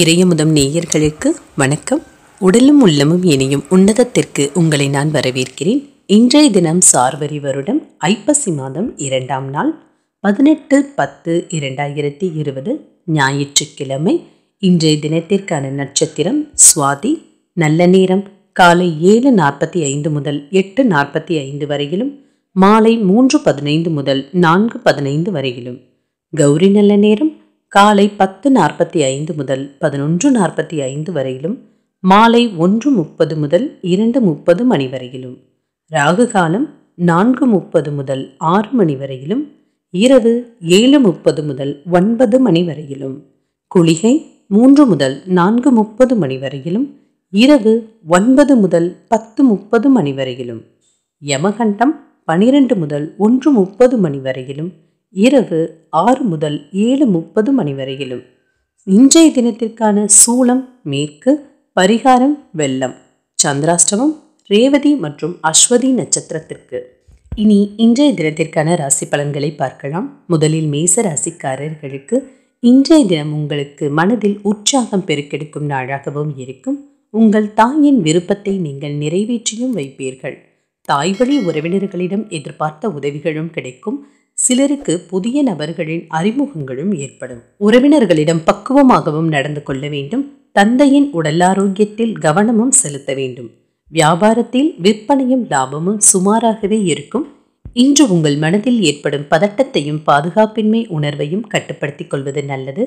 இறையமுதம் நேயர்களுக்கு வணக்கம் உடலும் உள்ளமும் இணையும் உன்னதத்திற்கு உங்களை நான் வரவேற்கிறேன் இன்றைய தினம் சார்வரி வருடம் ஐப்பசி மாதம் இரண்டாம் நாள் பதினெட்டு பத்து இரண்டாயிரத்தி இருபது ஞாயிற்றுக்கிழமை இன்றைய தினத்திற்கான நட்சத்திரம் சுவாதி நல்ல நேரம் காலை ஏழு நாற்பத்தி ஐந்து முதல் எட்டு நாற்பத்தி ஐந்து வரையிலும் மாலை மூன்று பதினைந்து முதல் நான்கு பதினைந்து வரையிலும் கௌரி நல்ல நேரம் காலை பத்து நாற்பத்தி ஐந்து முதல் பதினொன்று நாற்பத்தி ஐந்து வரையிலும் மாலை ஒன்று முப்பது முதல் இரண்டு முப்பது மணி வரையிலும் ராகு காலம் நான்கு முப்பது முதல் ஆறு மணி வரையிலும் இரவு ஏழு முப்பது முதல் ஒன்பது மணி வரையிலும் குளிகை மூன்று முதல் நான்கு முப்பது மணி வரையிலும் இரவு ஒன்பது முதல் பத்து முப்பது மணி வரையிலும் யமகண்டம் பனிரெண்டு முதல் ஒன்று முப்பது மணி வரையிலும் இரவு ஆறு முதல் ஏழு முப்பது மணி வரையிலும் இன்றைய தினத்திற்கான சூளம் மேற்கு பரிகாரம் வெள்ளம் சந்திராஷ்டமம் ரேவதி மற்றும் அஸ்வதி நட்சத்திரத்திற்கு இனி இன்றைய தினத்திற்கான ராசி பலன்களை பார்க்கலாம் முதலில் மேச ராசிக்காரர்களுக்கு இன்றைய தினம் உங்களுக்கு மனதில் உற்சாகம் பெருக்கெடுக்கும் நாளாகவும் இருக்கும் உங்கள் தாயின் விருப்பத்தை நீங்கள் நிறைவேற்றியும் வைப்பீர்கள் தாய் வழி உறவினர்களிடம் எதிர்பார்த்த உதவிகளும் கிடைக்கும் சிலருக்கு புதிய நபர்களின் அறிமுகங்களும் ஏற்படும் உறவினர்களிடம் பக்குவமாகவும் நடந்து கொள்ள வேண்டும் தந்தையின் உடலாரோக்கியத்தில் கவனமும் செலுத்த வேண்டும் வியாபாரத்தில் விற்பனையும் லாபமும் சுமாராகவே இருக்கும் இன்று உங்கள் மனதில் ஏற்படும் பதட்டத்தையும் பாதுகாப்பின்மை உணர்வையும் கட்டுப்படுத்திக் கொள்வது நல்லது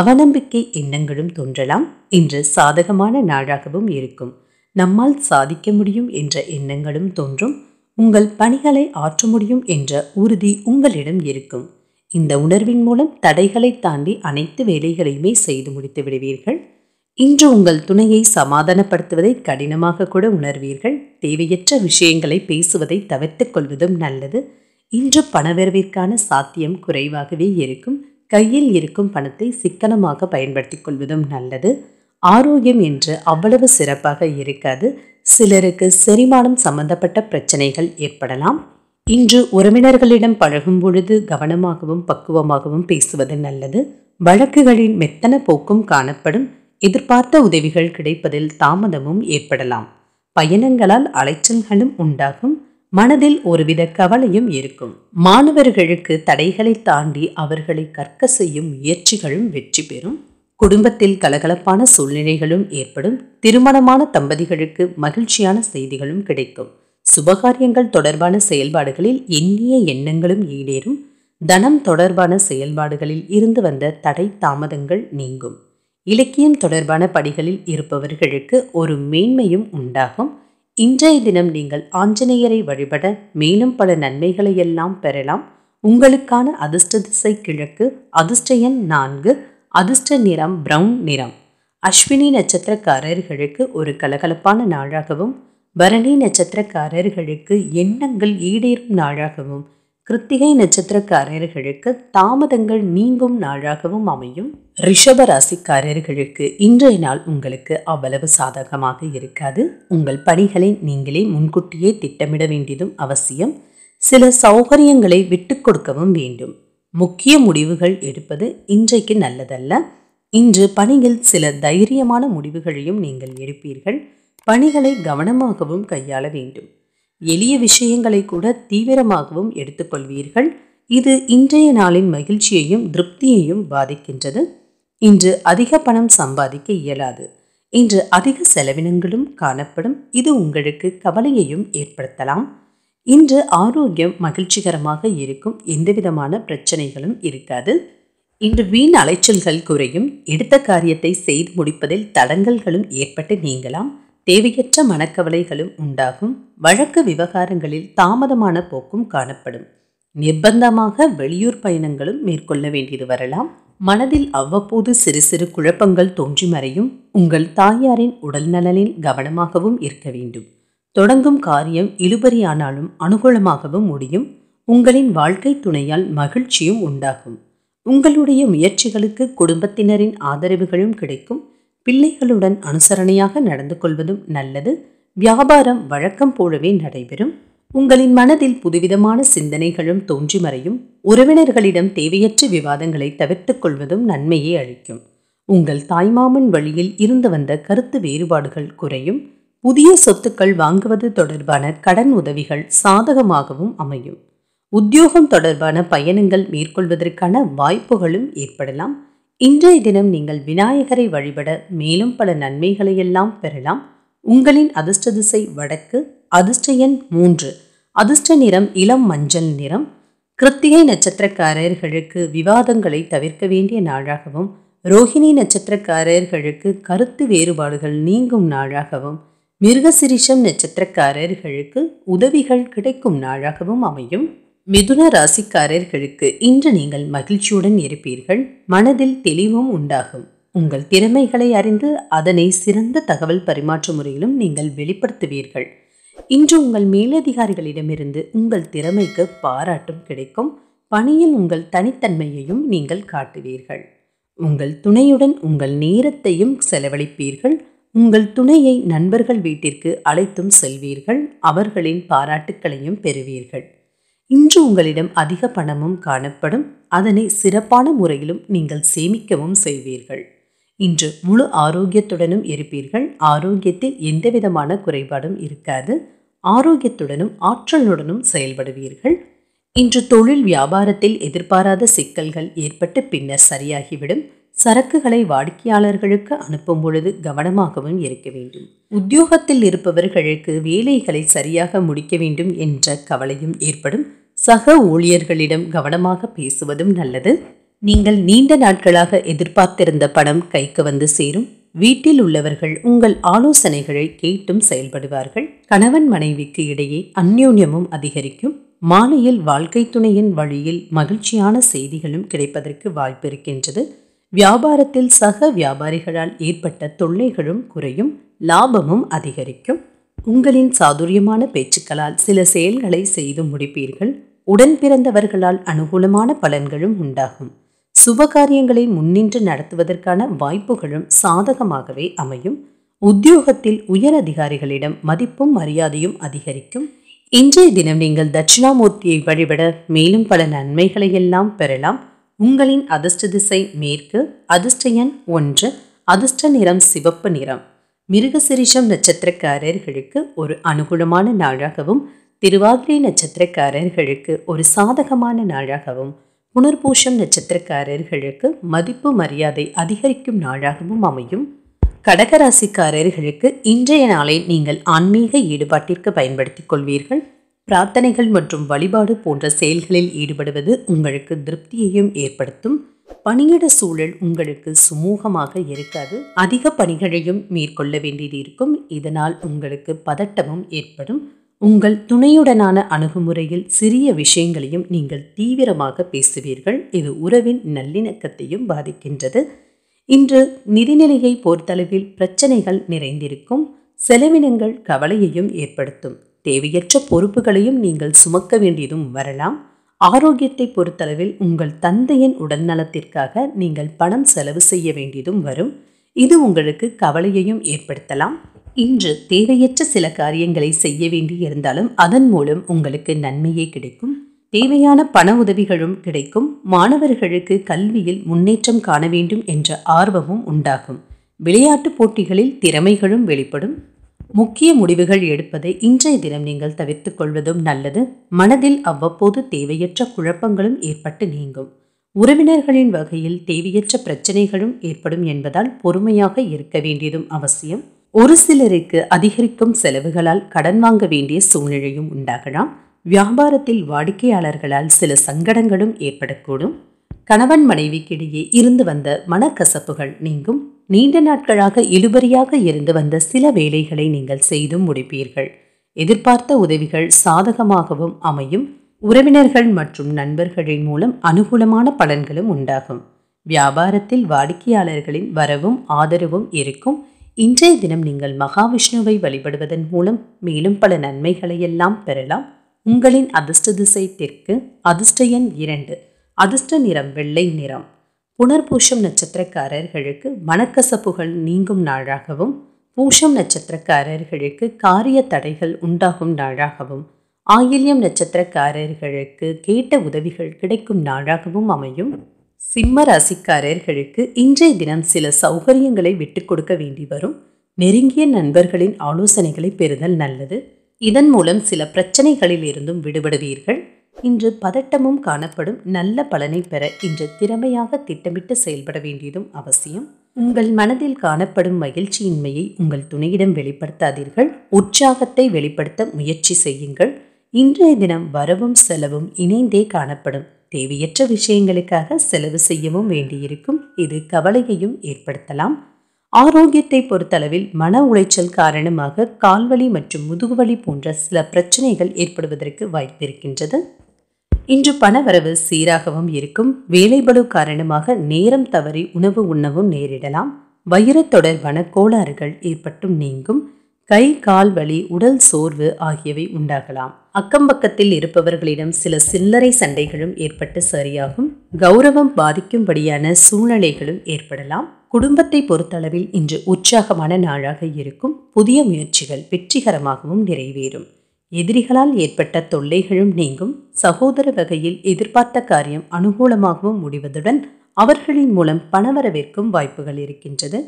அவநம்பிக்கை எண்ணங்களும் தோன்றலாம் இன்று சாதகமான நாளாகவும் இருக்கும் நம்மால் சாதிக்க முடியும் என்ற எண்ணங்களும் தோன்றும் உங்கள் பணிகளை ஆற்ற முடியும் என்ற உறுதி உங்களிடம் இருக்கும் இந்த உணர்வின் மூலம் தடைகளை தாண்டி அனைத்து வேலைகளையுமே செய்து முடித்து விடுவீர்கள் இன்று உங்கள் துணையை சமாதானப்படுத்துவதை கடினமாக கூட உணர்வீர்கள் தேவையற்ற விஷயங்களை பேசுவதை தவிர்த்து கொள்வதும் நல்லது இன்று பணவரவிற்கான சாத்தியம் குறைவாகவே இருக்கும் கையில் இருக்கும் பணத்தை சிக்கனமாக பயன்படுத்தி கொள்வதும் நல்லது ஆரோக்கியம் என்று அவ்வளவு சிறப்பாக இருக்காது சிலருக்கு செரிமானம் சம்பந்தப்பட்ட பிரச்சனைகள் ஏற்படலாம் இன்று உறவினர்களிடம் பழகும் பொழுது கவனமாகவும் பக்குவமாகவும் பேசுவது நல்லது வழக்குகளின் மெத்தன போக்கும் காணப்படும் எதிர்பார்த்த உதவிகள் கிடைப்பதில் தாமதமும் ஏற்படலாம் பயணங்களால் அலைச்சல்களும் உண்டாகும் மனதில் ஒருவித கவலையும் இருக்கும் மாணவர்களுக்கு தடைகளை தாண்டி அவர்களை கற்க செய்யும் முயற்சிகளும் வெற்றி பெறும் குடும்பத்தில் கலகலப்பான சூழ்நிலைகளும் ஏற்படும் திருமணமான தம்பதிகளுக்கு மகிழ்ச்சியான செய்திகளும் கிடைக்கும் சுபகாரியங்கள் தொடர்பான செயல்பாடுகளில் எண்ணிய எண்ணங்களும் ஈடேறும் தனம் தொடர்பான செயல்பாடுகளில் இருந்து வந்த தடை தாமதங்கள் நீங்கும் இலக்கியம் தொடர்பான படிகளில் இருப்பவர்களுக்கு ஒரு மேன்மையும் உண்டாகும் இன்றைய தினம் நீங்கள் ஆஞ்சநேயரை வழிபட மேலும் பல நன்மைகளை எல்லாம் பெறலாம் உங்களுக்கான அதிர்ஷ்ட திசை கிழக்கு அதிர்ஷ்ட எண் நான்கு அதிர்ஷ்ட நிறம் பிரவுன் நிறம் அஸ்வினி நட்சத்திரக்காரர்களுக்கு ஒரு கலகலப்பான நாளாகவும் பரணி நட்சத்திரக்காரர்களுக்கு எண்ணங்கள் ஈடேறும் நாளாகவும் கிருத்திகை நட்சத்திரக்காரர்களுக்கு தாமதங்கள் நீங்கும் நாளாகவும் அமையும் ரிஷப ராசிக்காரர்களுக்கு இன்றைய நாள் உங்களுக்கு அவ்வளவு சாதகமாக இருக்காது உங்கள் பணிகளை நீங்களே முன்கூட்டியே திட்டமிட வேண்டியதும் அவசியம் சில சௌகரியங்களை விட்டு கொடுக்கவும் வேண்டும் முக்கிய முடிவுகள் எடுப்பது இன்றைக்கு நல்லதல்ல இன்று பணியில் சில தைரியமான முடிவுகளையும் நீங்கள் எடுப்பீர்கள் பணிகளை கவனமாகவும் கையாள வேண்டும் எளிய விஷயங்களை கூட தீவிரமாகவும் எடுத்துக்கொள்வீர்கள் இது இன்றைய நாளின் மகிழ்ச்சியையும் திருப்தியையும் பாதிக்கின்றது இன்று அதிக பணம் சம்பாதிக்க இயலாது இன்று அதிக செலவினங்களும் காணப்படும் இது உங்களுக்கு கவலையையும் ஏற்படுத்தலாம் இன்று ஆரோக்கியம் மகிழ்ச்சிகரமாக இருக்கும் எந்தவிதமான பிரச்சனைகளும் இருக்காது இன்று வீண் அலைச்சல்கள் குறையும் எடுத்த காரியத்தை செய்து முடிப்பதில் தடங்கல்களும் ஏற்பட்டு நீங்களாம் தேவையற்ற மனக்கவலைகளும் உண்டாகும் வழக்கு விவகாரங்களில் தாமதமான போக்கும் காணப்படும் நிர்பந்தமாக வெளியூர் பயணங்களும் மேற்கொள்ள வேண்டியது வரலாம் மனதில் அவ்வப்போது சிறு சிறு குழப்பங்கள் தோன்றி மறையும் உங்கள் தாயாரின் உடல் நலனில் கவனமாகவும் இருக்க வேண்டும் தொடங்கும் காரியம் இழுபறியானாலும் அனுகூலமாகவும் முடியும் உங்களின் வாழ்க்கை துணையால் மகிழ்ச்சியும் உண்டாகும் உங்களுடைய முயற்சிகளுக்கு குடும்பத்தினரின் ஆதரவுகளும் கிடைக்கும் பிள்ளைகளுடன் அனுசரணையாக நடந்து கொள்வதும் நல்லது வியாபாரம் வழக்கம் போலவே நடைபெறும் உங்களின் மனதில் புதுவிதமான சிந்தனைகளும் தோன்றி மறையும் உறவினர்களிடம் தேவையற்ற விவாதங்களை தவிர்த்து கொள்வதும் நன்மையை அளிக்கும் உங்கள் தாய்மாமன் வழியில் இருந்து வந்த கருத்து வேறுபாடுகள் குறையும் புதிய சொத்துக்கள் வாங்குவது தொடர்பான கடன் உதவிகள் சாதகமாகவும் அமையும் உத்தியோகம் தொடர்பான பயணங்கள் மேற்கொள்வதற்கான வாய்ப்புகளும் ஏற்படலாம் இன்றைய தினம் நீங்கள் விநாயகரை வழிபட மேலும் பல நன்மைகளை எல்லாம் பெறலாம் உங்களின் அதிர்ஷ்ட திசை வடக்கு அதிர்ஷ்ட எண் மூன்று அதிர்ஷ்ட நிறம் இளம் மஞ்சள் நிறம் கிருத்திகை நட்சத்திரக்காரர்களுக்கு விவாதங்களை தவிர்க்க வேண்டிய நாளாகவும் ரோஹிணி நட்சத்திரக்காரர்களுக்கு கருத்து வேறுபாடுகள் நீங்கும் நாளாகவும் மிருகசிரிஷம் நட்சத்திரக்காரர்களுக்கு உதவிகள் கிடைக்கும் நாளாகவும் அமையும் மிதுன ராசிக்காரர்களுக்கு இன்று நீங்கள் மகிழ்ச்சியுடன் இருப்பீர்கள் மனதில் தெளிவும் உண்டாகும் உங்கள் திறமைகளை அறிந்து அதனை சிறந்த தகவல் பரிமாற்ற முறையிலும் நீங்கள் வெளிப்படுத்துவீர்கள் இன்று உங்கள் மேலதிகாரிகளிடமிருந்து உங்கள் திறமைக்கு பாராட்டும் கிடைக்கும் பணியில் உங்கள் தனித்தன்மையையும் நீங்கள் காட்டுவீர்கள் உங்கள் துணையுடன் உங்கள் நேரத்தையும் செலவழிப்பீர்கள் உங்கள் துணையை நண்பர்கள் வீட்டிற்கு அழைத்தும் செல்வீர்கள் அவர்களின் பாராட்டுக்களையும் பெறுவீர்கள் இன்று உங்களிடம் அதிக பணமும் காணப்படும் அதனை சிறப்பான முறையிலும் நீங்கள் சேமிக்கவும் செய்வீர்கள் இன்று முழு ஆரோக்கியத்துடனும் இருப்பீர்கள் ஆரோக்கியத்தில் எந்தவிதமான குறைபாடும் இருக்காது ஆரோக்கியத்துடனும் ஆற்றலுடனும் செயல்படுவீர்கள் இன்று தொழில் வியாபாரத்தில் எதிர்பாராத சிக்கல்கள் ஏற்பட்டு பின்னர் சரியாகிவிடும் சரக்குகளை வாடிக்கையாளர்களுக்கு அனுப்பும் பொழுது கவனமாகவும் இருக்க வேண்டும் உத்தியோகத்தில் இருப்பவர்களுக்கு வேலைகளை சரியாக முடிக்க வேண்டும் என்ற கவலையும் ஏற்படும் சக ஊழியர்களிடம் கவனமாக பேசுவதும் நல்லது நீங்கள் நீண்ட நாட்களாக எதிர்பார்த்திருந்த படம் கைக்கு வந்து சேரும் வீட்டில் உள்ளவர்கள் உங்கள் ஆலோசனைகளை கேட்டும் செயல்படுவார்கள் கணவன் மனைவிக்கு இடையே அந்யோன்யமும் அதிகரிக்கும் மாலையில் வாழ்க்கை துணையின் வழியில் மகிழ்ச்சியான செய்திகளும் கிடைப்பதற்கு வாய்ப்பு இருக்கின்றது வியாபாரத்தில் சக வியாபாரிகளால் ஏற்பட்ட தொல்லைகளும் குறையும் லாபமும் அதிகரிக்கும் உங்களின் சாதுரியமான பேச்சுக்களால் சில செயல்களை செய்து முடிப்பீர்கள் உடன் பிறந்தவர்களால் அனுகூலமான பலன்களும் உண்டாகும் சுபகாரியங்களை முன்னின்று நடத்துவதற்கான வாய்ப்புகளும் சாதகமாகவே அமையும் உத்தியோகத்தில் உயர் அதிகாரிகளிடம் மதிப்பும் மரியாதையும் அதிகரிக்கும் இன்றைய தினம் நீங்கள் தட்சிணாமூர்த்தியை வழிபட மேலும் பல நன்மைகளை எல்லாம் பெறலாம் உங்களின் அதிர்ஷ்ட திசை மேற்கு அதிர்ஷ்ட எண் ஒன்று அதிர்ஷ்ட நிறம் சிவப்பு நிறம் மிருகசிரிஷம் நட்சத்திரக்காரர்களுக்கு ஒரு அனுகூலமான நாளாகவும் திருவாதிரை நட்சத்திரக்காரர்களுக்கு ஒரு சாதகமான நாளாகவும் புனர்பூஷம் நட்சத்திரக்காரர்களுக்கு மதிப்பு மரியாதை அதிகரிக்கும் நாளாகவும் அமையும் கடகராசிக்காரர்களுக்கு இன்றைய நாளை நீங்கள் ஆன்மீக ஈடுபாட்டிற்கு பயன்படுத்திக் கொள்வீர்கள் பிரார்த்தனைகள் மற்றும் வழிபாடு போன்ற செயல்களில் ஈடுபடுவது உங்களுக்கு திருப்தியையும் ஏற்படுத்தும் பணியிட சூழல் உங்களுக்கு சுமூகமாக இருக்காது அதிக பணிகளையும் மேற்கொள்ள வேண்டியது இருக்கும் இதனால் உங்களுக்கு பதட்டமும் ஏற்படும் உங்கள் துணையுடனான அணுகுமுறையில் சிறிய விஷயங்களையும் நீங்கள் தீவிரமாக பேசுவீர்கள் இது உறவின் நல்லிணக்கத்தையும் பாதிக்கின்றது இன்று நிதிநிலையை பொறுத்தளவில் பிரச்சனைகள் நிறைந்திருக்கும் செலவினங்கள் கவலையையும் ஏற்படுத்தும் தேவையற்ற பொறுப்புகளையும் நீங்கள் சுமக்க வேண்டியதும் வரலாம் ஆரோக்கியத்தை பொறுத்தளவில் உங்கள் தந்தையின் உடல் நலத்திற்காக நீங்கள் பணம் செலவு செய்ய வேண்டியதும் வரும் இது உங்களுக்கு கவலையையும் ஏற்படுத்தலாம் இன்று தேவையற்ற சில காரியங்களை செய்ய வேண்டி இருந்தாலும் அதன் மூலம் உங்களுக்கு நன்மையே கிடைக்கும் தேவையான பண உதவிகளும் கிடைக்கும் மாணவர்களுக்கு கல்வியில் முன்னேற்றம் காண வேண்டும் என்ற ஆர்வமும் உண்டாகும் விளையாட்டு போட்டிகளில் திறமைகளும் வெளிப்படும் முக்கிய முடிவுகள் எடுப்பதை இன்றைய தினம் நீங்கள் தவிர்த்துக் கொள்வதும் நல்லது மனதில் அவ்வப்போது தேவையற்ற குழப்பங்களும் ஏற்பட்டு நீங்கும் உறவினர்களின் வகையில் தேவையற்ற பிரச்சனைகளும் ஏற்படும் என்பதால் பொறுமையாக இருக்க வேண்டியதும் அவசியம் ஒரு சிலருக்கு அதிகரிக்கும் செலவுகளால் கடன் வாங்க வேண்டிய சூழ்நிலையும் உண்டாகலாம் வியாபாரத்தில் வாடிக்கையாளர்களால் சில சங்கடங்களும் ஏற்படக்கூடும் கணவன் மனைவிக்கிடையே இருந்து வந்த மனக்கசப்புகள் நீங்கும் நீண்ட நாட்களாக இழுபறியாக இருந்து வந்த சில வேலைகளை நீங்கள் செய்தும் முடிப்பீர்கள் எதிர்பார்த்த உதவிகள் சாதகமாகவும் அமையும் உறவினர்கள் மற்றும் நண்பர்களின் மூலம் அனுகூலமான பலன்களும் உண்டாகும் வியாபாரத்தில் வாடிக்கையாளர்களின் வரவும் ஆதரவும் இருக்கும் இன்றைய தினம் நீங்கள் மகாவிஷ்ணுவை வழிபடுவதன் மூலம் மேலும் பல நன்மைகளையெல்லாம் பெறலாம் உங்களின் அதிர்ஷ்ட திசை தெற்கு அதிர்ஷ்ட எண் இரண்டு அதிர்ஷ்ட நிறம் வெள்ளை நிறம் புனர்பூஷம் நட்சத்திரக்காரர்களுக்கு மனக்கசப்புகள் நீங்கும் நாளாகவும் பூஷம் நட்சத்திரக்காரர்களுக்கு காரிய தடைகள் உண்டாகும் நாளாகவும் ஆயில்யம் நட்சத்திரக்காரர்களுக்கு கேட்ட உதவிகள் கிடைக்கும் நாளாகவும் அமையும் சிம்ம ராசிக்காரர்களுக்கு இன்றைய தினம் சில சௌகரியங்களை விட்டுக் கொடுக்க வேண்டி வரும் நெருங்கிய நண்பர்களின் ஆலோசனைகளை பெறுதல் நல்லது இதன் மூலம் சில பிரச்சனைகளில் இருந்தும் விடுபடுவீர்கள் இன்று பதட்டமும் காணப்படும் நல்ல பலனை பெற இன்று திறமையாக திட்டமிட்டு செயல்பட வேண்டியதும் அவசியம் உங்கள் மனதில் காணப்படும் மகிழ்ச்சியின்மையை உங்கள் துணையிடம் வெளிப்படுத்தாதீர்கள் உற்சாகத்தை வெளிப்படுத்த முயற்சி செய்யுங்கள் இன்றைய தினம் வரவும் செலவும் இணைந்தே காணப்படும் தேவையற்ற விஷயங்களுக்காக செலவு செய்யவும் வேண்டியிருக்கும் இது கவலையையும் ஏற்படுத்தலாம் ஆரோக்கியத்தை பொறுத்தளவில் மன உளைச்சல் காரணமாக கால்வலி மற்றும் முதுகுவலி போன்ற சில பிரச்சனைகள் ஏற்படுவதற்கு வாய்ப்பு இருக்கின்றது இன்று பணவரவு சீராகவும் இருக்கும் வேலைபடு காரணமாக நேரம் தவறி உணவு உண்ணவும் நேரிடலாம் வயிறு தொடர்பான கோளாறுகள் ஏற்பட்டும் நீங்கும் கை கால் வலி உடல் சோர்வு ஆகியவை உண்டாகலாம் அக்கம்பக்கத்தில் இருப்பவர்களிடம் சில சில்லறை சண்டைகளும் ஏற்பட்டு சரியாகும் கௌரவம் பாதிக்கும்படியான சூழ்நிலைகளும் ஏற்படலாம் குடும்பத்தை பொறுத்தளவில் இன்று உற்சாகமான நாளாக இருக்கும் புதிய முயற்சிகள் வெற்றிகரமாகவும் நிறைவேறும் எதிரிகளால் ஏற்பட்ட தொல்லைகளும் நீங்கும் சகோதர வகையில் எதிர்பார்த்த காரியம் அனுகூலமாகவும் முடிவதுடன் அவர்களின் மூலம் பணவரவேற்கும் வாய்ப்புகள் இருக்கின்றது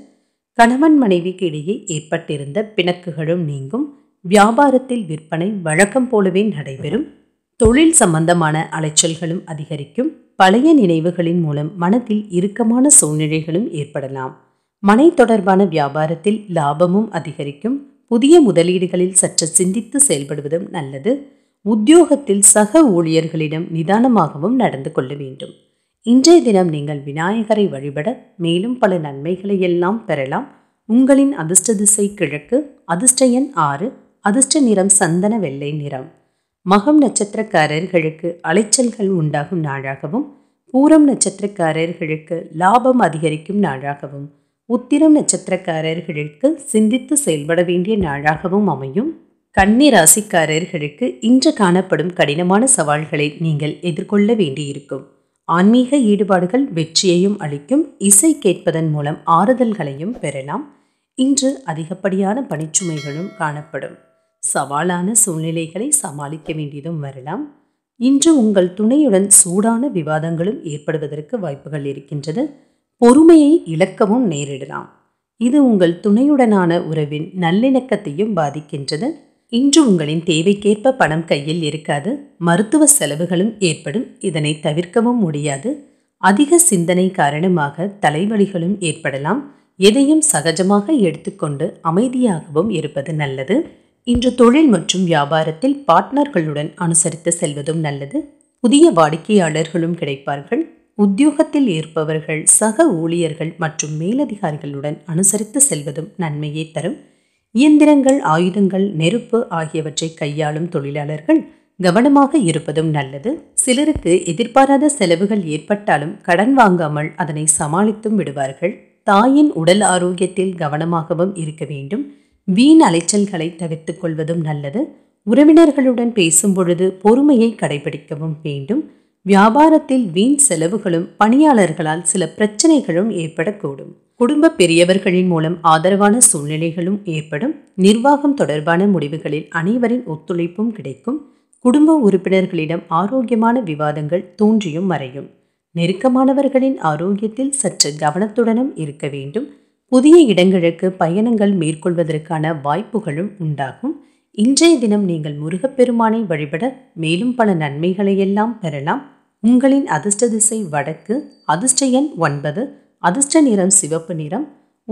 கணவன் மனைவிக்கு இடையே ஏற்பட்டிருந்த பிணக்குகளும் நீங்கும் வியாபாரத்தில் விற்பனை வழக்கம் போலவே நடைபெறும் தொழில் சம்பந்தமான அலைச்சல்களும் அதிகரிக்கும் பழைய நினைவுகளின் மூலம் மனத்தில் இறுக்கமான சூழ்நிலைகளும் ஏற்படலாம் மனை தொடர்பான வியாபாரத்தில் லாபமும் அதிகரிக்கும் புதிய முதலீடுகளில் சற்று சிந்தித்து செயல்படுவதும் நல்லது உத்தியோகத்தில் சக ஊழியர்களிடம் நிதானமாகவும் நடந்து கொள்ள வேண்டும் இன்றைய தினம் நீங்கள் விநாயகரை வழிபட மேலும் பல நன்மைகளை எல்லாம் பெறலாம் உங்களின் அதிர்ஷ்ட திசை கிழக்கு அதிர்ஷ்ட எண் ஆறு அதிர்ஷ்ட நிறம் சந்தன வெள்ளை நிறம் மகம் நட்சத்திரக்காரர்களுக்கு அலைச்சல்கள் உண்டாகும் நாளாகவும் பூரம் நட்சத்திரக்காரர்களுக்கு லாபம் அதிகரிக்கும் நாளாகவும் உத்திரம் நட்சத்திரக்காரர்களுக்கு சிந்தித்து செயல்பட வேண்டிய நாளாகவும் அமையும் கன்னி ராசிக்காரர்களுக்கு இன்று காணப்படும் கடினமான சவால்களை நீங்கள் எதிர்கொள்ள வேண்டியிருக்கும் ஆன்மீக ஈடுபாடுகள் வெற்றியையும் அளிக்கும் இசை கேட்பதன் மூலம் ஆறுதல்களையும் பெறலாம் இன்று அதிகப்படியான பணிச்சுமைகளும் காணப்படும் சவாலான சூழ்நிலைகளை சமாளிக்க வேண்டியதும் வரலாம் இன்று உங்கள் துணையுடன் சூடான விவாதங்களும் ஏற்படுவதற்கு வாய்ப்புகள் இருக்கின்றது பொறுமையை இழக்கவும் நேரிடலாம் இது உங்கள் துணையுடனான உறவின் நல்லிணக்கத்தையும் பாதிக்கின்றது இன்று உங்களின் தேவைக்கேற்ப பணம் கையில் இருக்காது மருத்துவ செலவுகளும் ஏற்படும் இதனை தவிர்க்கவும் முடியாது அதிக சிந்தனை காரணமாக தலைவலிகளும் ஏற்படலாம் எதையும் சகஜமாக எடுத்துக்கொண்டு அமைதியாகவும் இருப்பது நல்லது இன்று தொழில் மற்றும் வியாபாரத்தில் பார்ட்னர்களுடன் அனுசரித்து செல்வதும் நல்லது புதிய வாடிக்கையாளர்களும் கிடைப்பார்கள் உத்தியோகத்தில் இருப்பவர்கள் சக ஊழியர்கள் மற்றும் மேலதிகாரிகளுடன் அனுசரித்து செல்வதும் நன்மையை தரும் இயந்திரங்கள் ஆயுதங்கள் நெருப்பு ஆகியவற்றை கையாளும் தொழிலாளர்கள் கவனமாக இருப்பதும் நல்லது சிலருக்கு எதிர்பாராத செலவுகள் ஏற்பட்டாலும் கடன் வாங்காமல் அதனை சமாளித்தும் விடுவார்கள் தாயின் உடல் ஆரோக்கியத்தில் கவனமாகவும் இருக்க வேண்டும் வீண் அலைச்சல்களை தவிர்த்து கொள்வதும் நல்லது உறவினர்களுடன் பேசும் பொழுது பொறுமையை கடைபிடிக்கவும் வேண்டும் வியாபாரத்தில் வீண் செலவுகளும் பணியாளர்களால் சில பிரச்சனைகளும் ஏற்படக்கூடும் குடும்ப பெரியவர்களின் மூலம் ஆதரவான சூழ்நிலைகளும் ஏற்படும் நிர்வாகம் தொடர்பான முடிவுகளில் அனைவரின் ஒத்துழைப்பும் கிடைக்கும் குடும்ப உறுப்பினர்களிடம் ஆரோக்கியமான விவாதங்கள் தோன்றியும் மறையும் நெருக்கமானவர்களின் ஆரோக்கியத்தில் சற்று கவனத்துடனும் இருக்க வேண்டும் புதிய இடங்களுக்கு பயணங்கள் மேற்கொள்வதற்கான வாய்ப்புகளும் உண்டாகும் இன்றைய தினம் நீங்கள் முருகப்பெருமானை வழிபட மேலும் பல நன்மைகளையெல்லாம் பெறலாம் உங்களின் அதிர்ஷ்ட திசை வடக்கு அதிர்ஷ்ட எண் ஒன்பது அதிர்ஷ்ட நிறம் சிவப்பு நிறம்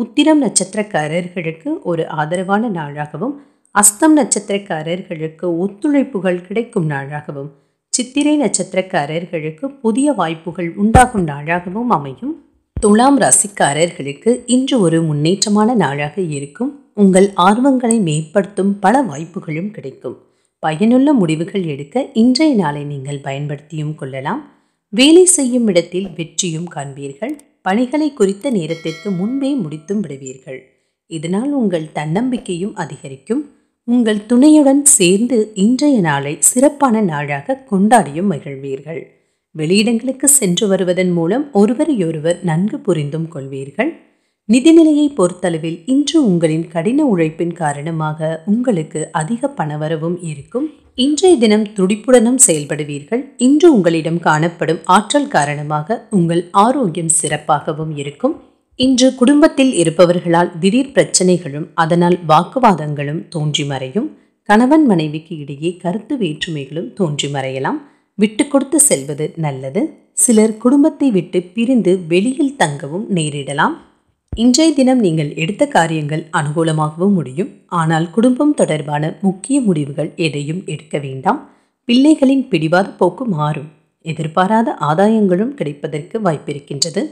உத்திரம் நட்சத்திரக்காரர்களுக்கு ஒரு ஆதரவான நாளாகவும் அஸ்தம் நட்சத்திரக்காரர்களுக்கு ஒத்துழைப்புகள் கிடைக்கும் நாளாகவும் சித்திரை நட்சத்திரக்காரர்களுக்கு புதிய வாய்ப்புகள் உண்டாகும் நாளாகவும் அமையும் துலாம் ராசிக்காரர்களுக்கு இன்று ஒரு முன்னேற்றமான நாளாக இருக்கும் உங்கள் ஆர்வங்களை மேம்படுத்தும் பல வாய்ப்புகளும் கிடைக்கும் பயனுள்ள முடிவுகள் எடுக்க இன்றைய நாளை நீங்கள் பயன்படுத்தியும் கொள்ளலாம் வேலை செய்யும் இடத்தில் வெற்றியும் காண்பீர்கள் பணிகளை குறித்த நேரத்திற்கு முன்பே முடித்தும் விடுவீர்கள் இதனால் உங்கள் தன்னம்பிக்கையும் அதிகரிக்கும் உங்கள் துணையுடன் சேர்ந்து இன்றைய நாளை சிறப்பான நாளாக கொண்டாடியும் மகிழ்வீர்கள் வெளியிடங்களுக்கு சென்று வருவதன் மூலம் ஒருவரையொருவர் நன்கு புரிந்தும் கொள்வீர்கள் நிதிநிலையை பொறுத்தளவில் இன்று உங்களின் கடின உழைப்பின் காரணமாக உங்களுக்கு அதிக பணவரவும் இருக்கும் இன்றைய தினம் துடிப்புடனும் செயல்படுவீர்கள் இன்று உங்களிடம் காணப்படும் ஆற்றல் காரணமாக உங்கள் ஆரோக்கியம் சிறப்பாகவும் இருக்கும் இன்று குடும்பத்தில் இருப்பவர்களால் திடீர் பிரச்சனைகளும் அதனால் வாக்குவாதங்களும் தோன்றி மறையும் கணவன் மனைவிக்கு இடையே கருத்து வேற்றுமைகளும் தோன்றி மறையலாம் விட்டு கொடுத்து செல்வது நல்லது சிலர் குடும்பத்தை விட்டு பிரிந்து வெளியில் தங்கவும் நேரிடலாம் இன்றைய தினம் நீங்கள் எடுத்த காரியங்கள் அனுகூலமாகவும் முடியும் ஆனால் குடும்பம் தொடர்பான முக்கிய முடிவுகள் எதையும் எடுக்க வேண்டாம் பிள்ளைகளின் பிடிவாத போக்கு மாறும் எதிர்பாராத ஆதாயங்களும் கிடைப்பதற்கு வாய்ப்பிருக்கின்றது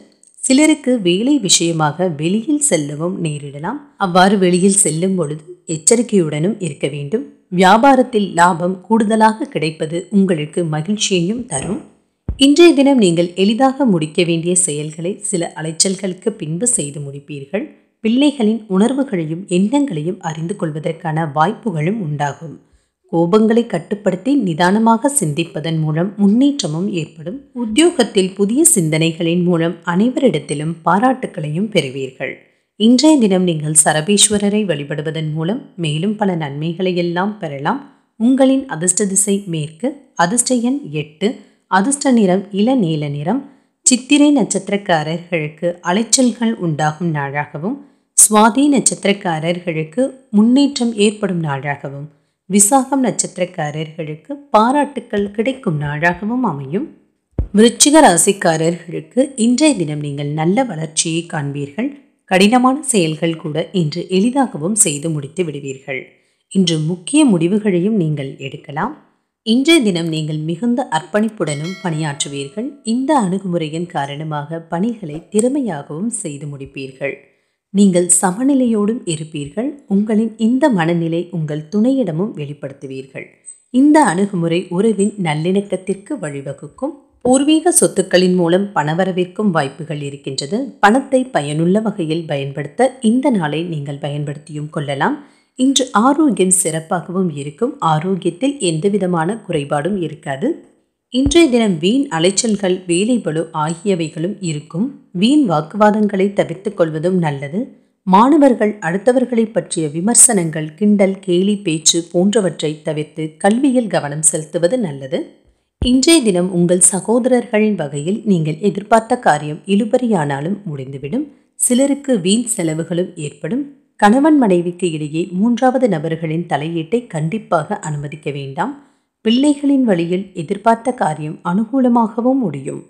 சிலருக்கு வேலை விஷயமாக வெளியில் செல்லவும் நேரிடலாம் அவ்வாறு வெளியில் செல்லும் பொழுது எச்சரிக்கையுடனும் இருக்க வேண்டும் வியாபாரத்தில் லாபம் கூடுதலாக கிடைப்பது உங்களுக்கு மகிழ்ச்சியையும் தரும் இன்றைய தினம் நீங்கள் எளிதாக முடிக்க வேண்டிய செயல்களை சில அலைச்சல்களுக்கு பின்பு செய்து முடிப்பீர்கள் பிள்ளைகளின் உணர்வுகளையும் எண்ணங்களையும் அறிந்து கொள்வதற்கான வாய்ப்புகளும் உண்டாகும் கோபங்களை கட்டுப்படுத்தி நிதானமாக சிந்திப்பதன் மூலம் முன்னேற்றமும் ஏற்படும் உத்தியோகத்தில் புதிய சிந்தனைகளின் மூலம் அனைவரிடத்திலும் பாராட்டுக்களையும் பெறுவீர்கள் இன்றைய தினம் நீங்கள் சரபீஸ்வரரை வழிபடுவதன் மூலம் மேலும் பல நன்மைகளையெல்லாம் பெறலாம் உங்களின் அதிர்ஷ்ட திசை மேற்கு அதிர்ஷ்ட எண் எட்டு அதிர்ஷ்ட நிறம் இளநீல நிறம் சித்திரை நட்சத்திரக்காரர்களுக்கு அலைச்சல்கள் உண்டாகும் நாளாகவும் சுவாதி நட்சத்திரக்காரர்களுக்கு முன்னேற்றம் ஏற்படும் நாளாகவும் விசாகம் நட்சத்திரக்காரர்களுக்கு பாராட்டுக்கள் கிடைக்கும் நாளாகவும் அமையும் விருச்சிக ராசிக்காரர்களுக்கு இன்றைய தினம் நீங்கள் நல்ல வளர்ச்சியை காண்பீர்கள் கடினமான செயல்கள் கூட இன்று எளிதாகவும் செய்து முடித்து விடுவீர்கள் இன்று முக்கிய முடிவுகளையும் நீங்கள் எடுக்கலாம் இன்றைய தினம் நீங்கள் மிகுந்த அர்ப்பணிப்புடனும் பணியாற்றுவீர்கள் இந்த அணுகுமுறையின் காரணமாக பணிகளை திறமையாகவும் செய்து முடிப்பீர்கள் நீங்கள் சமநிலையோடும் இருப்பீர்கள் உங்களின் இந்த மனநிலை உங்கள் துணையிடமும் வெளிப்படுத்துவீர்கள் இந்த அணுகுமுறை உறவின் நல்லிணக்கத்திற்கு வழிவகுக்கும் பூர்வீக சொத்துக்களின் மூலம் பணவரவிற்கும் வாய்ப்புகள் இருக்கின்றது பணத்தை பயனுள்ள வகையில் பயன்படுத்த இந்த நாளை நீங்கள் பயன்படுத்தியும் கொள்ளலாம் இன்று ஆரோக்கியம் சிறப்பாகவும் இருக்கும் ஆரோக்கியத்தில் எந்தவிதமான குறைபாடும் இருக்காது இன்றைய தினம் வீண் அலைச்சல்கள் வேலைபளு ஆகியவைகளும் இருக்கும் வீண் வாக்குவாதங்களை தவிர்த்து கொள்வதும் நல்லது மாணவர்கள் அடுத்தவர்களை பற்றிய விமர்சனங்கள் கிண்டல் கேலி பேச்சு போன்றவற்றை தவிர்த்து கல்வியில் கவனம் செலுத்துவது நல்லது இன்றைய தினம் உங்கள் சகோதரர்களின் வகையில் நீங்கள் எதிர்பார்த்த காரியம் இழுபறியானாலும் முடிந்துவிடும் சிலருக்கு வீண் செலவுகளும் ஏற்படும் கணவன் மனைவிக்கு இடையே மூன்றாவது நபர்களின் தலையீட்டை கண்டிப்பாக அனுமதிக்க வேண்டாம் பிள்ளைகளின் வழியில் எதிர்பார்த்த காரியம் அனுகூலமாகவும் முடியும்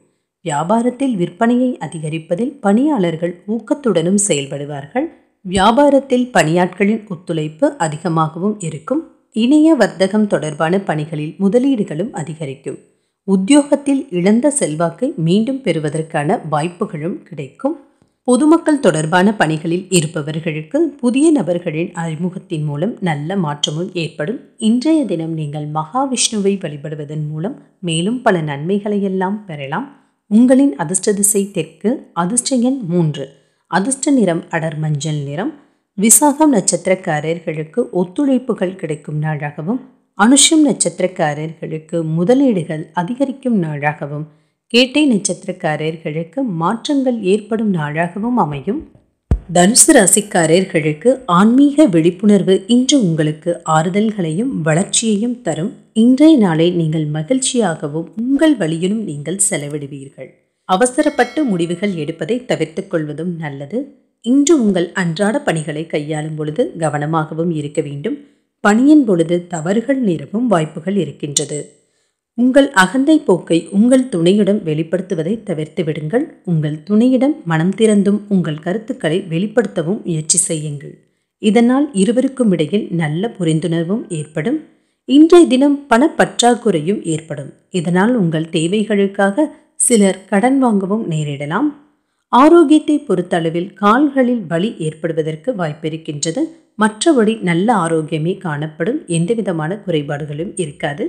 வியாபாரத்தில் விற்பனையை அதிகரிப்பதில் பணியாளர்கள் ஊக்கத்துடனும் செயல்படுவார்கள் வியாபாரத்தில் பணியாட்களின் ஒத்துழைப்பு அதிகமாகவும் இருக்கும் இணைய வர்த்தகம் தொடர்பான பணிகளில் முதலீடுகளும் அதிகரிக்கும் உத்தியோகத்தில் இழந்த செல்வாக்கை மீண்டும் பெறுவதற்கான வாய்ப்புகளும் கிடைக்கும் பொதுமக்கள் தொடர்பான பணிகளில் இருப்பவர்களுக்கு புதிய நபர்களின் அறிமுகத்தின் மூலம் நல்ல மாற்றமும் ஏற்படும் இன்றைய தினம் நீங்கள் மகாவிஷ்ணுவை வழிபடுவதன் மூலம் மேலும் பல நன்மைகளையெல்லாம் பெறலாம் உங்களின் அதிர்ஷ்ட திசை தெற்கு அதிர்ஷ்ட எண் மூன்று அதிர்ஷ்ட நிறம் அடர் மஞ்சள் நிறம் விசாகம் நட்சத்திரக்காரர்களுக்கு ஒத்துழைப்புகள் கிடைக்கும் நாளாகவும் அனுஷம் நட்சத்திரக்காரர்களுக்கு முதலீடுகள் அதிகரிக்கும் நாளாகவும் கேட்டை நட்சத்திரக்காரர்களுக்கு மாற்றங்கள் ஏற்படும் நாளாகவும் அமையும் தனுசு ராசிக்காரர்களுக்கு ஆன்மீக விழிப்புணர்வு இன்று உங்களுக்கு ஆறுதல்களையும் வளர்ச்சியையும் தரும் இன்றைய நாளை நீங்கள் மகிழ்ச்சியாகவும் உங்கள் வழியிலும் நீங்கள் செலவிடுவீர்கள் அவசரப்பட்டு முடிவுகள் எடுப்பதை தவிர்த்து கொள்வதும் நல்லது இன்று உங்கள் அன்றாட பணிகளை கையாளும் பொழுது கவனமாகவும் இருக்க வேண்டும் பணியின் பொழுது தவறுகள் நிறவும் வாய்ப்புகள் இருக்கின்றது உங்கள் அகந்தை போக்கை உங்கள் துணையிடம் வெளிப்படுத்துவதை தவிர்த்து விடுங்கள் உங்கள் துணையிடம் மனம் திறந்தும் உங்கள் கருத்துக்களை வெளிப்படுத்தவும் முயற்சி செய்யுங்கள் இதனால் இருவருக்கும் இடையில் நல்ல புரிந்துணர்வும் ஏற்படும் இன்றைய தினம் பணப்பற்றாக்குறையும் ஏற்படும் இதனால் உங்கள் தேவைகளுக்காக சிலர் கடன் வாங்கவும் நேரிடலாம் ஆரோக்கியத்தை பொறுத்தளவில் கால்களில் வலி ஏற்படுவதற்கு வாய்ப்பிருக்கின்றது மற்றபடி நல்ல ஆரோக்கியமே காணப்படும் எந்தவிதமான குறைபாடுகளும் இருக்காது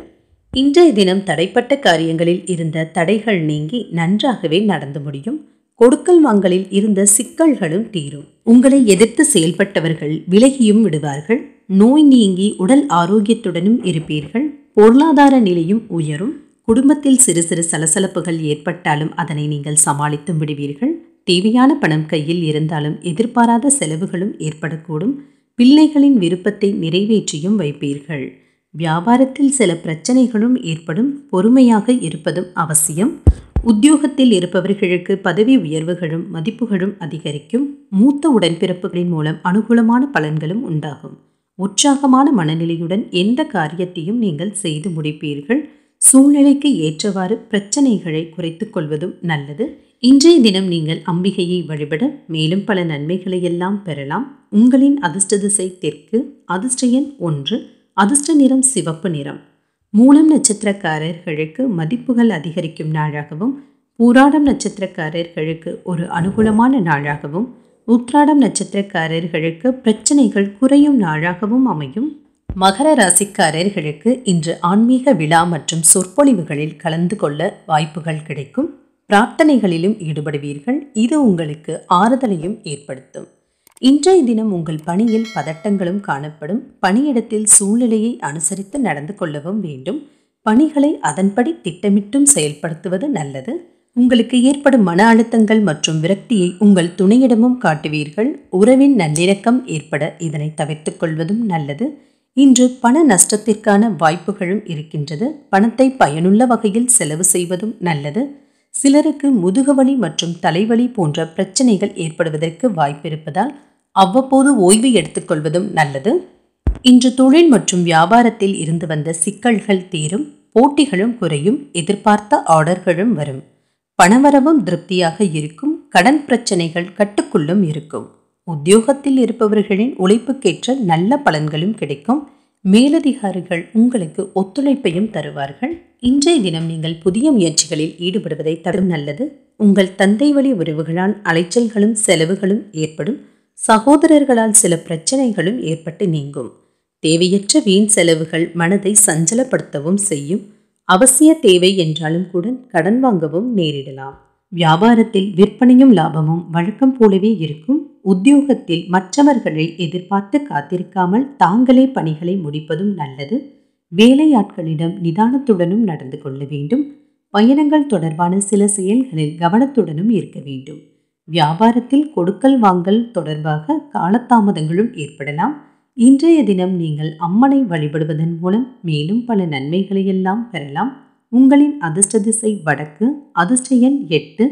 இன்றைய தினம் தடைப்பட்ட காரியங்களில் இருந்த தடைகள் நீங்கி நன்றாகவே நடந்து முடியும் கொடுக்கல் வாங்கலில் இருந்த சிக்கல்களும் தீரும் உங்களை எதிர்த்து செயல்பட்டவர்கள் விலகியும் விடுவார்கள் நோய் நீங்கி உடல் ஆரோக்கியத்துடனும் இருப்பீர்கள் பொருளாதார நிலையும் உயரும் குடும்பத்தில் சிறு சிறு சலசலப்புகள் ஏற்பட்டாலும் அதனை நீங்கள் சமாளித்து விடுவீர்கள் தேவையான பணம் கையில் இருந்தாலும் எதிர்பாராத செலவுகளும் ஏற்படக்கூடும் பிள்ளைகளின் விருப்பத்தை நிறைவேற்றியும் வைப்பீர்கள் வியாபாரத்தில் சில பிரச்சனைகளும் ஏற்படும் பொறுமையாக இருப்பதும் அவசியம் உத்தியோகத்தில் இருப்பவர்களுக்கு பதவி உயர்வுகளும் மதிப்புகளும் அதிகரிக்கும் மூத்த உடன்பிறப்புகளின் மூலம் அனுகூலமான பலன்களும் உண்டாகும் உற்சாகமான மனநிலையுடன் எந்த காரியத்தையும் நீங்கள் செய்து முடிப்பீர்கள் சூழ்நிலைக்கு ஏற்றவாறு பிரச்சனைகளை குறைத்து கொள்வதும் நல்லது இன்றைய தினம் நீங்கள் அம்பிகையை வழிபட மேலும் பல நன்மைகளையெல்லாம் பெறலாம் உங்களின் அதிர்ஷ்ட திசை தெற்கு அதிர்ஷ்ட எண் ஒன்று அதிர்ஷ்ட நிறம் சிவப்பு நிறம் மூலம் நட்சத்திரக்காரர்களுக்கு மதிப்புகள் அதிகரிக்கும் நாளாகவும் பூராடம் நட்சத்திரக்காரர்களுக்கு ஒரு அனுகூலமான நாளாகவும் உத்ராடம் நட்சத்திரக்காரர்களுக்கு பிரச்சனைகள் குறையும் நாளாகவும் அமையும் மகர ராசிக்காரர்களுக்கு இன்று ஆன்மீக விழா மற்றும் சொற்பொழிவுகளில் கலந்து கொள்ள வாய்ப்புகள் கிடைக்கும் பிரார்த்தனைகளிலும் ஈடுபடுவீர்கள் இது உங்களுக்கு ஆறுதலையும் ஏற்படுத்தும் இன்றைய தினம் உங்கள் பணியில் பதட்டங்களும் காணப்படும் பணியிடத்தில் சூழ்நிலையை அனுசரித்து நடந்து கொள்ளவும் வேண்டும் பணிகளை அதன்படி திட்டமிட்டும் செயல்படுத்துவது நல்லது உங்களுக்கு ஏற்படும் மன அழுத்தங்கள் மற்றும் விரக்தியை உங்கள் துணையிடமும் காட்டுவீர்கள் உறவின் நல்லிணக்கம் ஏற்பட இதனை தவிர்த்து கொள்வதும் நல்லது இன்று பண நஷ்டத்திற்கான வாய்ப்புகளும் இருக்கின்றது பணத்தை பயனுள்ள வகையில் செலவு செய்வதும் நல்லது சிலருக்கு முதுகுவலி மற்றும் தலைவலி போன்ற பிரச்சனைகள் ஏற்படுவதற்கு வாய்ப்பிருப்பதால் அவ்வப்போது ஓய்வு எடுத்துக்கொள்வதும் நல்லது இன்று தொழில் மற்றும் வியாபாரத்தில் இருந்து வந்த சிக்கல்கள் தீரும் போட்டிகளும் குறையும் எதிர்பார்த்த ஆர்டர்களும் வரும் பணவரவும் திருப்தியாக இருக்கும் கடன் பிரச்சனைகள் கட்டுக்குள்ளும் இருக்கும் உத்தியோகத்தில் இருப்பவர்களின் உழைப்புக்கேற்ற நல்ல பலன்களும் கிடைக்கும் மேலதிகாரிகள் உங்களுக்கு ஒத்துழைப்பையும் தருவார்கள் இன்றைய தினம் நீங்கள் புதிய முயற்சிகளில் ஈடுபடுவதை தரும் நல்லது உங்கள் தந்தை வழி உறவுகளால் அலைச்சல்களும் செலவுகளும் ஏற்படும் சகோதரர்களால் சில பிரச்சனைகளும் ஏற்பட்டு நீங்கும் தேவையற்ற வீண் செலவுகள் மனதை சஞ்சலப்படுத்தவும் செய்யும் அவசிய தேவை என்றாலும் கூட கடன் வாங்கவும் நேரிடலாம் வியாபாரத்தில் விற்பனையும் லாபமும் வழக்கம் போலவே இருக்கும் உத்தியோகத்தில் மற்றவர்களை எதிர்பார்த்து காத்திருக்காமல் தாங்களே பணிகளை முடிப்பதும் நல்லது வேலையாட்களிடம் நிதானத்துடனும் நடந்து கொள்ள வேண்டும் பயணங்கள் தொடர்பான சில செயல்களில் கவனத்துடனும் இருக்க வேண்டும் வியாபாரத்தில் கொடுக்கல் வாங்கல் தொடர்பாக காலதாமதங்களும் ஏற்படலாம் இன்றைய தினம் நீங்கள் அம்மனை வழிபடுவதன் மூலம் மேலும் பல நன்மைகளையெல்லாம் பெறலாம் உங்களின் அதிர்ஷ்ட திசை வடக்கு அதிர்ஷ்ட எண் எட்டு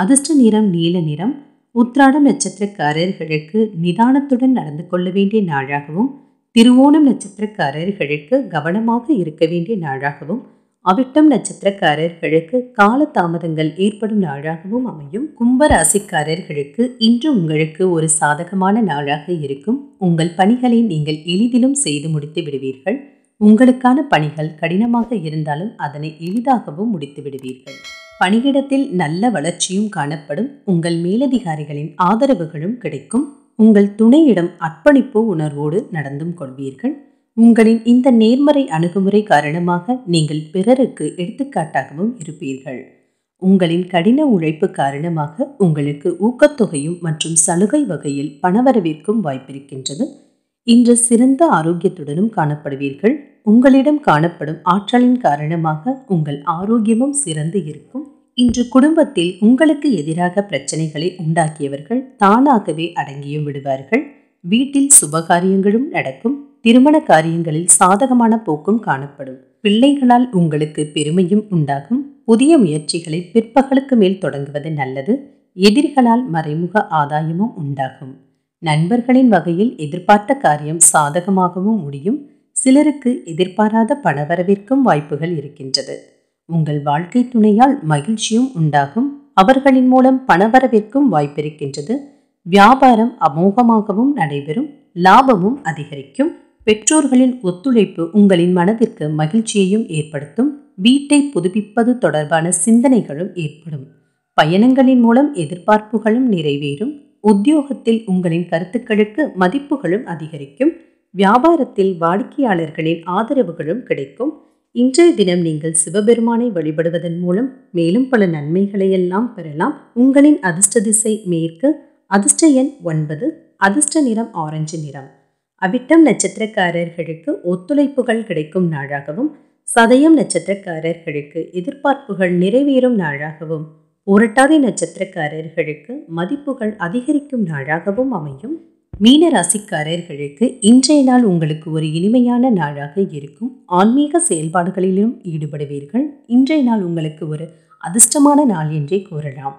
அதிர்ஷ்ட நிறம் நீல நிறம் உத்ராடம் நட்சத்திரக்காரர்களுக்கு நிதானத்துடன் நடந்து கொள்ள வேண்டிய நாளாகவும் திருவோணம் நட்சத்திரக்காரர்களுக்கு கவனமாக இருக்க வேண்டிய நாளாகவும் அவிட்டம் நட்சத்திரக்காரர்களுக்கு கால தாமதங்கள் ஏற்படும் நாளாகவும் அமையும் கும்பராசிக்காரர்களுக்கு இன்று உங்களுக்கு ஒரு சாதகமான நாளாக இருக்கும் உங்கள் பணிகளை நீங்கள் எளிதிலும் செய்து முடித்து விடுவீர்கள் உங்களுக்கான பணிகள் கடினமாக இருந்தாலும் அதனை எளிதாகவும் முடித்து விடுவீர்கள் பணியிடத்தில் நல்ல வளர்ச்சியும் காணப்படும் உங்கள் மேலதிகாரிகளின் ஆதரவுகளும் கிடைக்கும் உங்கள் துணையிடம் அர்ப்பணிப்பு உணர்வோடு நடந்தும் கொள்வீர்கள் உங்களின் இந்த நேர்மறை அணுகுமுறை காரணமாக நீங்கள் பிறருக்கு எடுத்துக்காட்டாகவும் இருப்பீர்கள் உங்களின் கடின உழைப்பு காரணமாக உங்களுக்கு ஊக்கத்தொகையும் மற்றும் சலுகை வகையில் பணவரவிற்கும் வாய்ப்பிருக்கின்றது இன்று சிறந்த ஆரோக்கியத்துடனும் காணப்படுவீர்கள் உங்களிடம் காணப்படும் ஆற்றலின் காரணமாக உங்கள் ஆரோக்கியமும் சிறந்து இருக்கும் இன்று குடும்பத்தில் உங்களுக்கு எதிராக பிரச்சனைகளை உண்டாக்கியவர்கள் தானாகவே அடங்கியும் விடுவார்கள் வீட்டில் சுபகாரியங்களும் நடக்கும் திருமண காரியங்களில் சாதகமான போக்கும் காணப்படும் பிள்ளைகளால் உங்களுக்கு பெருமையும் உண்டாகும் புதிய முயற்சிகளை பிற்பகலுக்கு மேல் தொடங்குவது நல்லது எதிரிகளால் மறைமுக ஆதாயமும் உண்டாகும் நண்பர்களின் வகையில் எதிர்பார்த்த காரியம் சாதகமாகவும் முடியும் சிலருக்கு எதிர்பாராத பணவரவிற்கும் வாய்ப்புகள் இருக்கின்றது உங்கள் வாழ்க்கை துணையால் மகிழ்ச்சியும் உண்டாகும் அவர்களின் மூலம் பணவரவிற்கும் வாய்ப்பிருக்கின்றது வியாபாரம் அமோகமாகவும் நடைபெறும் லாபமும் அதிகரிக்கும் பெற்றோர்களின் ஒத்துழைப்பு உங்களின் மனதிற்கு மகிழ்ச்சியையும் ஏற்படுத்தும் வீட்டை புதுப்பிப்பது தொடர்பான சிந்தனைகளும் ஏற்படும் பயணங்களின் மூலம் எதிர்பார்ப்புகளும் நிறைவேறும் உத்தியோகத்தில் உங்களின் கருத்துக்களுக்கு மதிப்புகளும் அதிகரிக்கும் வியாபாரத்தில் வாடிக்கையாளர்களின் ஆதரவுகளும் கிடைக்கும் இன்றைய தினம் நீங்கள் சிவபெருமானை வழிபடுவதன் மூலம் மேலும் பல நன்மைகளையெல்லாம் பெறலாம் உங்களின் அதிர்ஷ்ட திசை மேற்கு அதிர்ஷ்ட எண் ஒன்பது அதிர்ஷ்ட நிறம் ஆரஞ்சு நிறம் அவிட்டம் நட்சத்திரக்காரர்களுக்கு ஒத்துழைப்புகள் கிடைக்கும் நாளாகவும் சதயம் நட்சத்திரக்காரர்களுக்கு எதிர்பார்ப்புகள் நிறைவேறும் நாளாகவும் புரட்டாதி நட்சத்திரக்காரர்களுக்கு மதிப்புகள் அதிகரிக்கும் நாளாகவும் அமையும் மீன ராசிக்காரர்களுக்கு இன்றைய நாள் உங்களுக்கு ஒரு இனிமையான நாளாக இருக்கும் ஆன்மீக செயல்பாடுகளிலும் ஈடுபடுவீர்கள் இன்றைய நாள் உங்களுக்கு ஒரு அதிர்ஷ்டமான நாள் என்றே கூறலாம்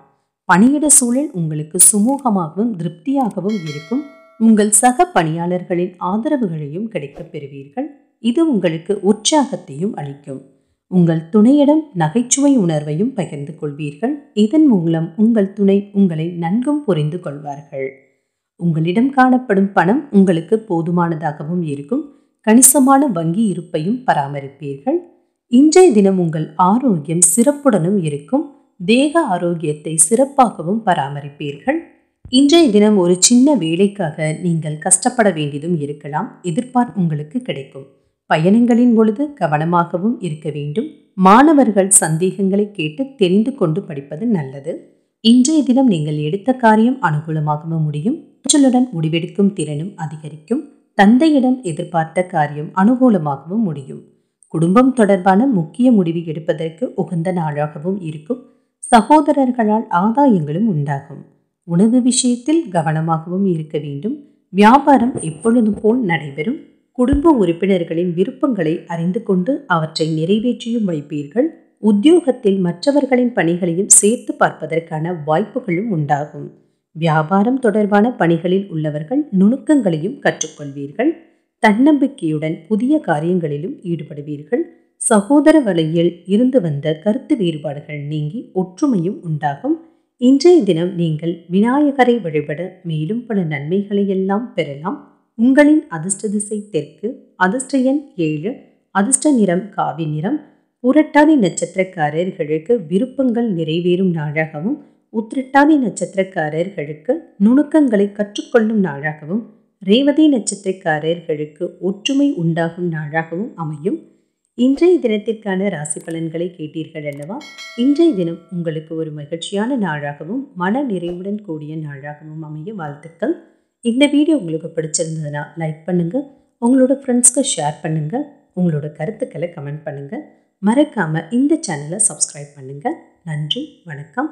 பணியிட சூழல் உங்களுக்கு சுமூகமாகவும் திருப்தியாகவும் இருக்கும் உங்கள் சக பணியாளர்களின் ஆதரவுகளையும் கிடைக்கப் பெறுவீர்கள் இது உங்களுக்கு உற்சாகத்தையும் அளிக்கும் உங்கள் துணையிடம் நகைச்சுவை உணர்வையும் பகிர்ந்து கொள்வீர்கள் இதன் மூலம் உங்கள் துணை உங்களை நன்கும் புரிந்து கொள்வார்கள் உங்களிடம் காணப்படும் பணம் உங்களுக்கு போதுமானதாகவும் இருக்கும் கணிசமான வங்கி இருப்பையும் பராமரிப்பீர்கள் இன்றைய தினம் உங்கள் ஆரோக்கியம் சிறப்புடனும் இருக்கும் தேக ஆரோக்கியத்தை சிறப்பாகவும் பராமரிப்பீர்கள் இன்றைய தினம் ஒரு சின்ன வேலைக்காக நீங்கள் கஷ்டப்பட வேண்டியதும் இருக்கலாம் எதிர்பார் உங்களுக்கு கிடைக்கும் பயணங்களின் பொழுது கவனமாகவும் இருக்க வேண்டும் மாணவர்கள் சந்தேகங்களை கேட்டு தெரிந்து கொண்டு படிப்பது நல்லது இன்றைய தினம் நீங்கள் எடுத்த காரியம் அனுகூலமாகவும் முடியும் உச்சலுடன் முடிவெடுக்கும் திறனும் அதிகரிக்கும் தந்தையிடம் எதிர்பார்த்த காரியம் அனுகூலமாகவும் முடியும் குடும்பம் தொடர்பான முக்கிய முடிவு எடுப்பதற்கு உகந்த நாளாகவும் இருக்கும் சகோதரர்களால் ஆதாயங்களும் உண்டாகும் உணவு விஷயத்தில் கவனமாகவும் இருக்க வேண்டும் வியாபாரம் எப்பொழுது போல் நடைபெறும் குடும்ப உறுப்பினர்களின் விருப்பங்களை அறிந்து கொண்டு அவற்றை நிறைவேற்றியும் வைப்பீர்கள் உத்தியோகத்தில் மற்றவர்களின் பணிகளையும் சேர்த்து பார்ப்பதற்கான வாய்ப்புகளும் உண்டாகும் வியாபாரம் தொடர்பான பணிகளில் உள்ளவர்கள் நுணுக்கங்களையும் கற்றுக்கொள்வீர்கள் தன்னம்பிக்கையுடன் புதிய காரியங்களிலும் ஈடுபடுவீர்கள் சகோதர வலையில் இருந்து வந்த கருத்து வேறுபாடுகள் நீங்கி ஒற்றுமையும் உண்டாகும் இன்றைய தினம் நீங்கள் விநாயகரை வழிபட மேலும் பல நன்மைகளை எல்லாம் பெறலாம் உங்களின் அதிர்ஷ்ட திசை தெற்கு அதிர்ஷ்ட எண் ஏழு அதிர்ஷ்ட நிறம் காவி நிறம் புரட்டாதி நட்சத்திரக்காரர்களுக்கு விருப்பங்கள் நிறைவேறும் நாளாகவும் உத்திரட்டாதி நட்சத்திரக்காரர்களுக்கு நுணுக்கங்களை கற்றுக்கொள்ளும் நாளாகவும் ரேவதி நட்சத்திரக்காரர்களுக்கு ஒற்றுமை உண்டாகும் நாளாகவும் அமையும் இன்றைய தினத்திற்கான ராசி பலன்களை கேட்டீர்கள் அல்லவா இன்றைய தினம் உங்களுக்கு ஒரு மகிழ்ச்சியான நாளாகவும் மன நிறைவுடன் கூடிய நாளாகவும் அமைய வாழ்த்துக்கள் இந்த வீடியோ உங்களுக்கு பிடிச்சிருந்ததுன்னா லைக் பண்ணுங்கள் உங்களோட ஃப்ரெண்ட்ஸ்க்கு ஷேர் பண்ணுங்கள் உங்களோட கருத்துக்களை கமெண்ட் பண்ணுங்கள் மறக்காமல் இந்த சேனலை சப்ஸ்கிரைப் பண்ணுங்கள் நன்றி வணக்கம்